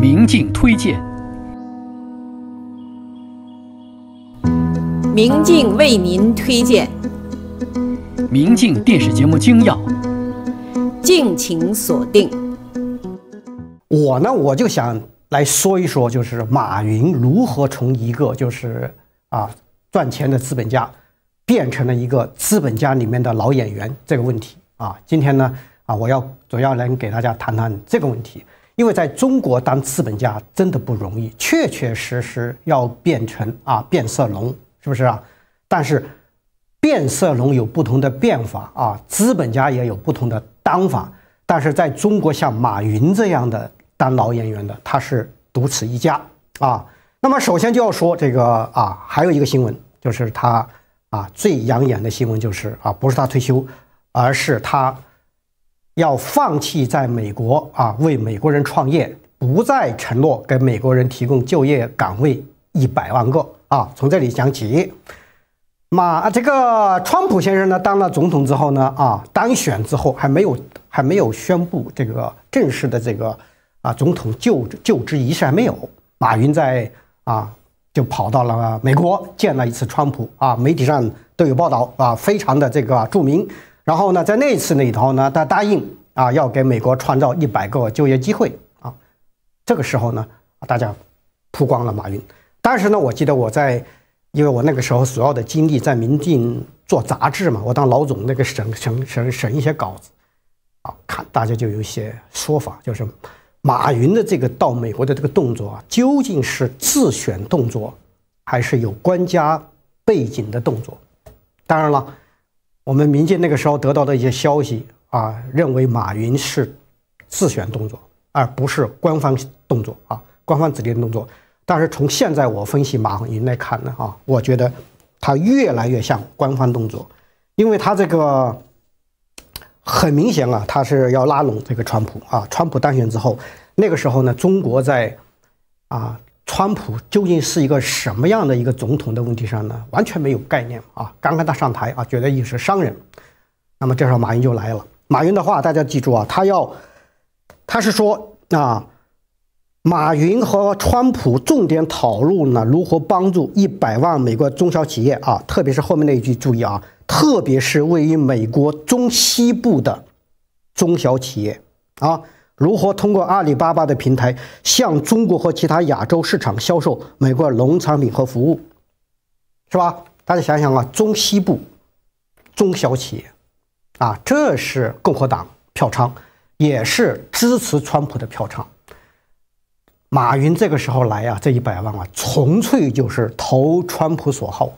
明镜推荐，明镜为您推荐《明镜电视节目精要》，敬请锁定。我呢，我就想来说一说，就是马云如何从一个就是啊赚钱的资本家，变成了一个资本家里面的老演员这个问题啊。今天呢，啊，我要主要来给大家谈谈这个问题。因为在中国当资本家真的不容易，确确实实要变成啊变色龙，是不是啊？但是变色龙有不同的变法啊，资本家也有不同的当法。但是在中国，像马云这样的当老演员的，他是独此一家啊。那么首先就要说这个啊，还有一个新闻就是他啊最养眼的新闻就是啊，不是他退休，而是他。要放弃在美国啊为美国人创业，不再承诺给美国人提供就业岗位一百万个啊！从这里讲起，马这个川普先生呢当了总统之后呢啊，当选之后还没有还没有宣布这个正式的这个啊总统就就职仪式还没有，马云在啊就跑到了美国见了一次川普啊，媒体上都有报道啊，非常的这个著名。然后呢，在那次里头呢，他答应啊要给美国创造一百个就业机会啊。这个时候呢，大家曝光了马云。但是呢，我记得我在，因为我那个时候主要的精力在《民进做杂志嘛，我当老总，那个审审审审一些稿子。啊，看大家就有一些说法，就是马云的这个到美国的这个动作啊，究竟是自选动作，还是有官家背景的动作？当然了。我们民间那个时候得到的一些消息啊，认为马云是自选动作，而不是官方动作啊，官方指定动作。但是从现在我分析马云来看呢啊，我觉得他越来越像官方动作，因为他这个很明显啊，他是要拉拢这个川普啊，川普当选之后，那个时候呢，中国在啊。川普究竟是一个什么样的一个总统的问题上呢，完全没有概念啊！刚刚他上台啊，觉得也是商人。那么这时候马云就来了，马云的话大家记住啊，他要，他是说啊，马云和川普重点讨论呢，如何帮助一百万美国中小企业啊，特别是后面那一句注意啊，特别是位于美国中西部的中小企业啊。如何通过阿里巴巴的平台向中国和其他亚洲市场销售美国农产品和服务，是吧？大家想想啊，中西部中小企业啊，这是共和党票仓，也是支持川普的票仓。马云这个时候来啊，这一百万啊，纯粹就是投川普所好，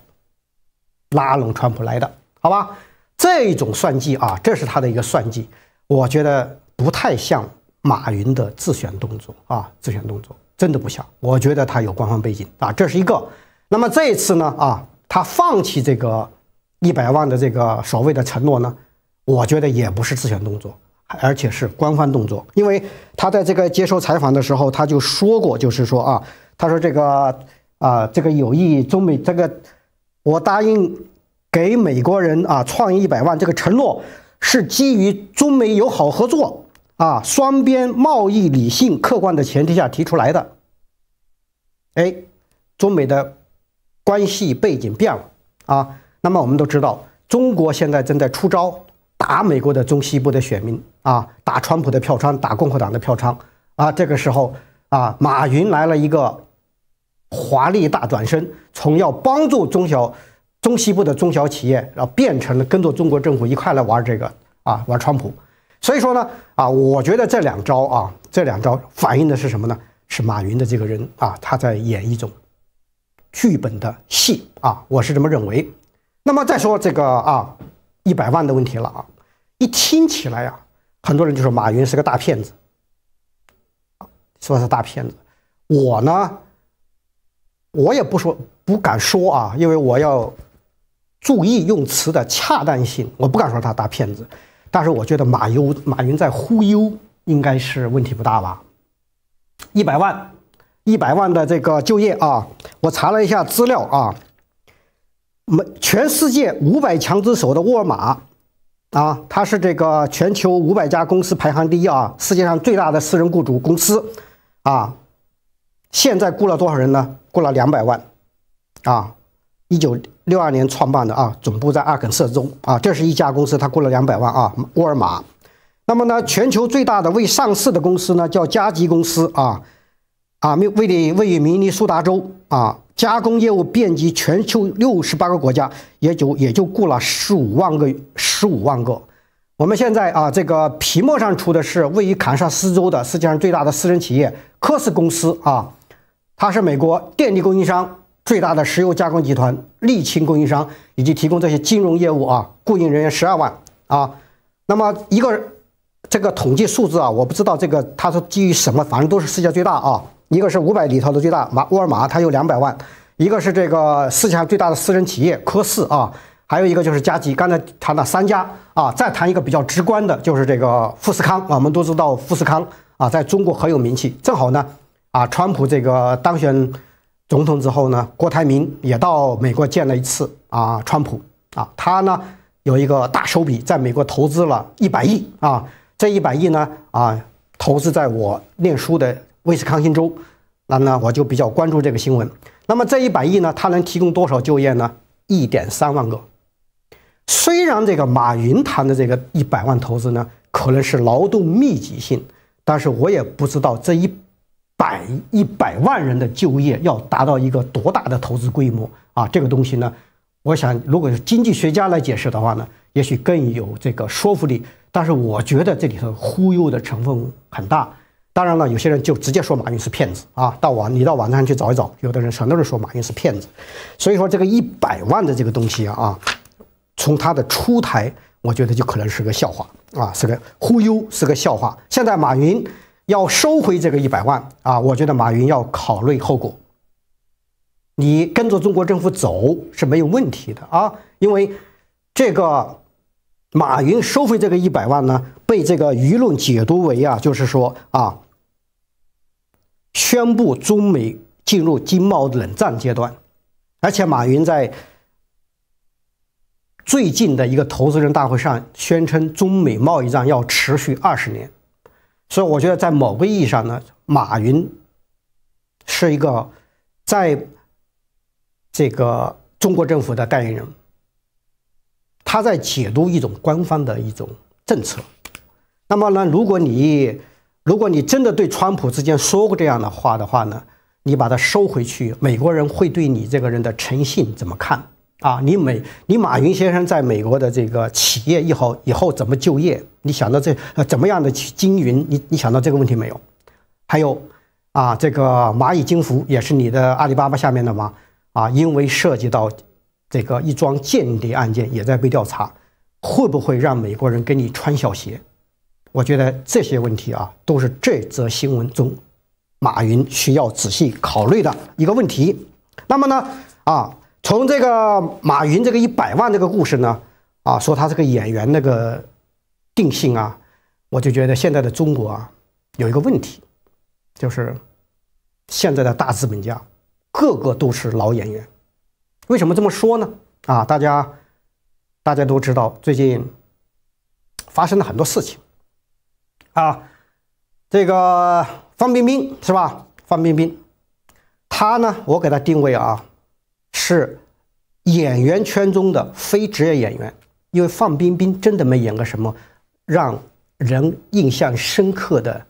拉拢川普来的，好吧？这一种算计啊，这是他的一个算计，我觉得不太像。马云的自选动作啊，自选动作真的不小。我觉得他有官方背景啊，这是一个。那么这一次呢啊，他放弃这个一百万的这个所谓的承诺呢，我觉得也不是自选动作，而且是官方动作。因为他在这个接受采访的时候他就说过，就是说啊，他说这个啊，这个有意中美这个，我答应给美国人啊，创一百万这个承诺是基于中美友好合作。啊，双边贸易理性、客观的前提下提出来的。哎，中美的关系背景变了啊。那么我们都知道，中国现在正在出招打美国的中西部的选民啊，打川普的票仓，打共和党的票仓啊。这个时候啊，马云来了一个华丽大转身，从要帮助中小中西部的中小企业，然后变成了跟着中国政府一块来玩这个啊，玩川普。所以说呢，啊，我觉得这两招啊，这两招反映的是什么呢？是马云的这个人啊，他在演一种剧本的戏啊，我是这么认为。那么再说这个啊，一百万的问题了啊，一听起来啊，很多人就说马云是个大骗子说是大骗子。我呢，我也不说，不敢说啊，因为我要注意用词的恰当性，我不敢说他大骗子。但是我觉得马优马云在忽悠，应该是问题不大吧？一百万，一百万的这个就业啊，我查了一下资料啊，没全世界五百强之首的沃尔玛啊，它是这个全球五百家公司排行第一啊，世界上最大的私人雇主公司啊，现在雇了多少人呢？雇了两百万啊。一九六二年创办的啊，总部在阿肯色州啊，这是一家公司，它雇了两百万啊，沃尔玛。那么呢，全球最大的未上市的公司呢，叫嘉吉公司啊啊，位位于位于明尼苏达州啊，加工业务遍及全球六十八个国家，也就也就雇了十五万个十五万个。我们现在啊，这个皮幕上出的是位于堪萨斯州的世界上最大的私人企业科斯公司啊，它是美国电力供应商。最大的石油加工集团、沥青供应商以及提供这些金融业务啊，雇佣人员十二万啊。那么一个这个统计数字啊，我不知道这个它是基于什么，反正都是世界最大啊。一个是五百里头的最大马沃尔玛，它有两百万；一个是这个世界上最大的私人企业科四啊，还有一个就是加急，刚才谈了三家啊，再谈一个比较直观的就是这个富士康。我们都知道富士康啊，在中国很有名气。正好呢啊，川普这个当选。总统之后呢，郭台铭也到美国见了一次啊，川普啊，他呢有一个大手笔，在美国投资了一百亿啊，这一百亿呢啊，投资在我念书的威斯康星州，那呢我就比较关注这个新闻。那么这一百亿呢，他能提供多少就业呢？一点三万个。虽然这个马云谈的这个一百万投资呢，可能是劳动密集性，但是我也不知道这一。百一百万人的就业要达到一个多大的投资规模啊？这个东西呢，我想如果是经济学家来解释的话呢，也许更有这个说服力。但是我觉得这里头忽悠的成分很大。当然了，有些人就直接说马云是骗子啊。到网你到网站上去找一找，有的人很多人说马云是骗子。所以说这个一百万的这个东西啊，从它的出台，我觉得就可能是个笑话啊，是个忽悠，是个笑话。现在马云。要收回这个一百万啊！我觉得马云要考虑后果。你跟着中国政府走是没有问题的啊，因为这个马云收回这个一百万呢，被这个舆论解读为啊，就是说啊，宣布中美进入经贸冷战阶段。而且马云在最近的一个投资人大会上宣称，中美贸易战要持续二十年。所以我觉得，在某个意义上呢，马云是一个在这个中国政府的代言人，他在解读一种官方的一种政策。那么呢，如果你如果你真的对川普之间说过这样的话的话呢，你把它收回去，美国人会对你这个人的诚信怎么看？啊，你美，你马云先生在美国的这个企业以后以后怎么就业？你想到这呃怎么样的去经营？你你想到这个问题没有？还有，啊，这个蚂蚁金服也是你的阿里巴巴下面的吗？啊，因为涉及到这个一桩间谍案件也在被调查，会不会让美国人给你穿小鞋？我觉得这些问题啊，都是这则新闻中马云需要仔细考虑的一个问题。那么呢，啊。从这个马云这个一百万这个故事呢，啊，说他是个演员那个定性啊，我就觉得现在的中国啊，有一个问题，就是现在的大资本家个个都是老演员，为什么这么说呢？啊，大家大家都知道最近发生了很多事情，啊，这个范冰冰是吧？范冰冰，她呢，我给她定位啊，是。演员圈中的非职业演员，因为范冰冰真的没演过什么让人印象深刻的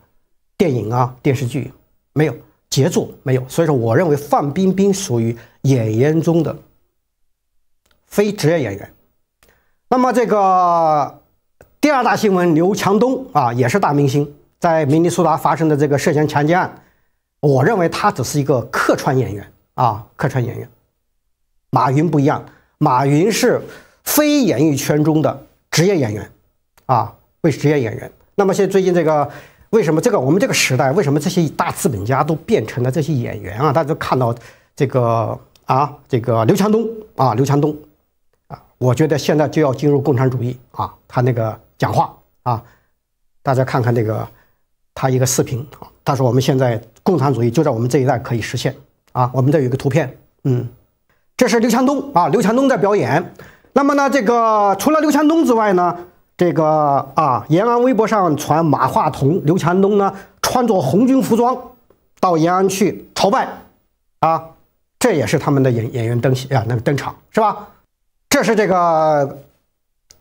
电影啊、电视剧，没有杰作，没有，所以说我认为范冰冰属于演员中的非职业演员。那么这个第二大新闻，刘强东啊也是大明星，在明尼苏达发生的这个涉嫌强奸案，我认为他只是一个客串演员啊，客串演员。马云不一样，马云是非演艺圈中的职业演员，啊，为职业演员。那么现在最近这个为什么这个我们这个时代为什么这些大资本家都变成了这些演员啊？大家都看到这个啊，这个刘强东啊，刘强东啊，我觉得现在就要进入共产主义啊，他那个讲话啊，大家看看那个他一个视频，他说我们现在共产主义就在我们这一代可以实现啊，我们这有一个图片，嗯。这是刘强东啊，刘强东在表演。那么呢，这个除了刘强东之外呢，这个啊，延安微博上传马化腾、刘强东呢穿着红军服装到延安去朝拜啊，这也是他们的演演员登啊那个登场是吧？这是这个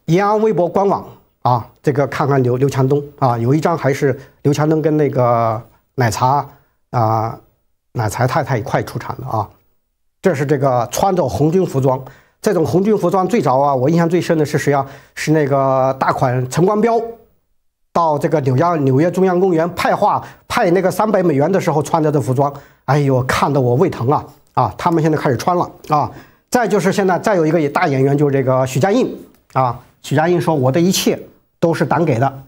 延安微博官网啊，这个看看刘刘强东啊，有一张还是刘强东跟那个奶茶啊奶茶太太一块出场的啊。这是这个穿着红军服装，这种红军服装最早啊，我印象最深的是谁啊？是那个大款陈光标，到这个纽约纽约中央公园派画派那个三百美元的时候穿的这服装，哎呦，看得我胃疼啊！啊，他们现在开始穿了啊！再就是现在再有一个大演员，就是这个许家印啊，许家印说我的一切都是党给的。